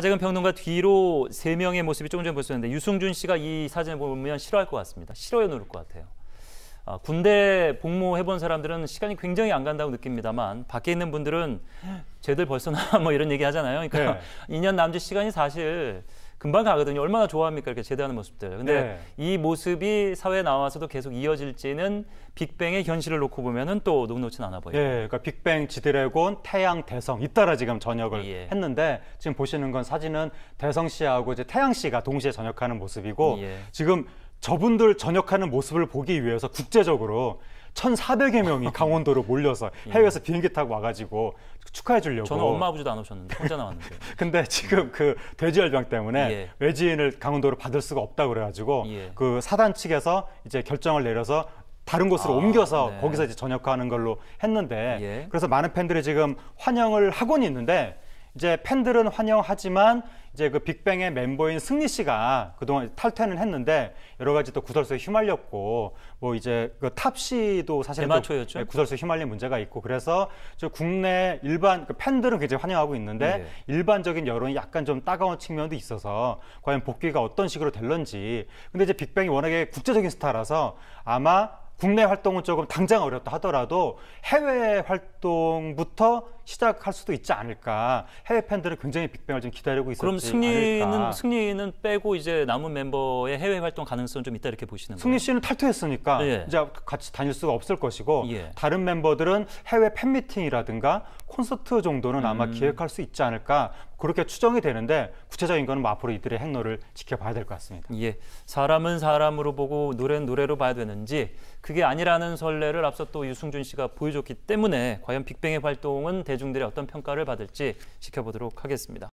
하재근 평론가 뒤로 세 명의 모습이 조금 전에 보셨는데 유승준 씨가 이 사진을 보면 싫어할 것 같습니다. 싫어해 놓을 것 같아요. 아, 군대 복무해본 사람들은 시간이 굉장히 안 간다고 느낍니다만 밖에 있는 분들은 쟤들 벌써 나뭐 이런 얘기 하잖아요. 그러니까 네. 2년 남짓 시간이 사실 금방 가거든요. 얼마나 좋아합니까 이렇게 제대하는 모습들. 근데 네. 이 모습이 사회에 나와서도 계속 이어질지는 빅뱅의 현실을 놓고 보면은 또 녹놓진 않아 보여요. 예, 그러니까 빅뱅, 지드래곤, 태양, 대성 잇따라 지금 전역을 예. 했는데 지금 보시는 건 사진은 대성 씨하고 이제 태양 씨가 동시에 전역하는 모습이고 예. 지금 저분들 전역하는 모습을 보기 위해서 국제적으로 1,400여 명이 강원도로 몰려서 음. 해외에서 비행기 타고 와가지고 축하해 주려고. 저는 엄마 아버지도 안 오셨는데 혼자 나왔는데. 근데 지금 그 돼지열병 때문에 예. 외지인을 강원도로 받을 수가 없다 그래가지고 예. 그 사단 측에서 이제 결정을 내려서 다른 곳으로 아, 옮겨서 네. 거기서 이제 전역하는 걸로 했는데 예. 그래서 많은 팬들이 지금 환영을 하고는 있는데 이제 팬들은 환영하지만 이제 그 빅뱅의 멤버인 승리 씨가 그동안 탈퇴는 했는데 여러 가지 또 구설수에 휘말렸고 뭐 이제 그 탑 씨도 사실은 대 네, 구설수에 휘말린 문제가 있고 그래서 저 국내 일반 그 팬들은 굉장히 환영하고 있는데 네. 일반적인 여론이 약간 좀 따가운 측면도 있어서 과연 복귀가 어떤 식으로 될런지 근데 이제 빅뱅이 워낙에 국제적인 스타라서 아마 국내 활동은 조금 당장 어렵다 하더라도 해외 활동부터 시작할 수도 있지 않을까. 해외 팬들은 굉장히 빅뱅을 좀 기다리고 있었지 그럼 승리는 승리는 빼고 이제 남은 멤버의 해외 활동 가능성 은좀 있다 이렇게 보시는 거예요. 승리 씨는 탈퇴했으니까 예. 이제 같이 다닐 수가 없을 것이고 예. 다른 멤버들은 해외 팬 미팅이라든가 콘서트 정도는 아마 음. 기획할 수 있지 않을까. 그렇게 추정이 되는데 구체적인 거는 뭐 앞으로 이들의 행로를 지켜봐야 될 것 같습니다. 예, 사람은 사람으로 보고 노래는 노래로 봐야 되는지 그게 아니라는 선례를 앞서 또 유승준 씨가 보여줬기 때문에 과연 빅뱅의 활동은 대중들의 어떤 평가를 받을지 지켜보도록 하겠습니다.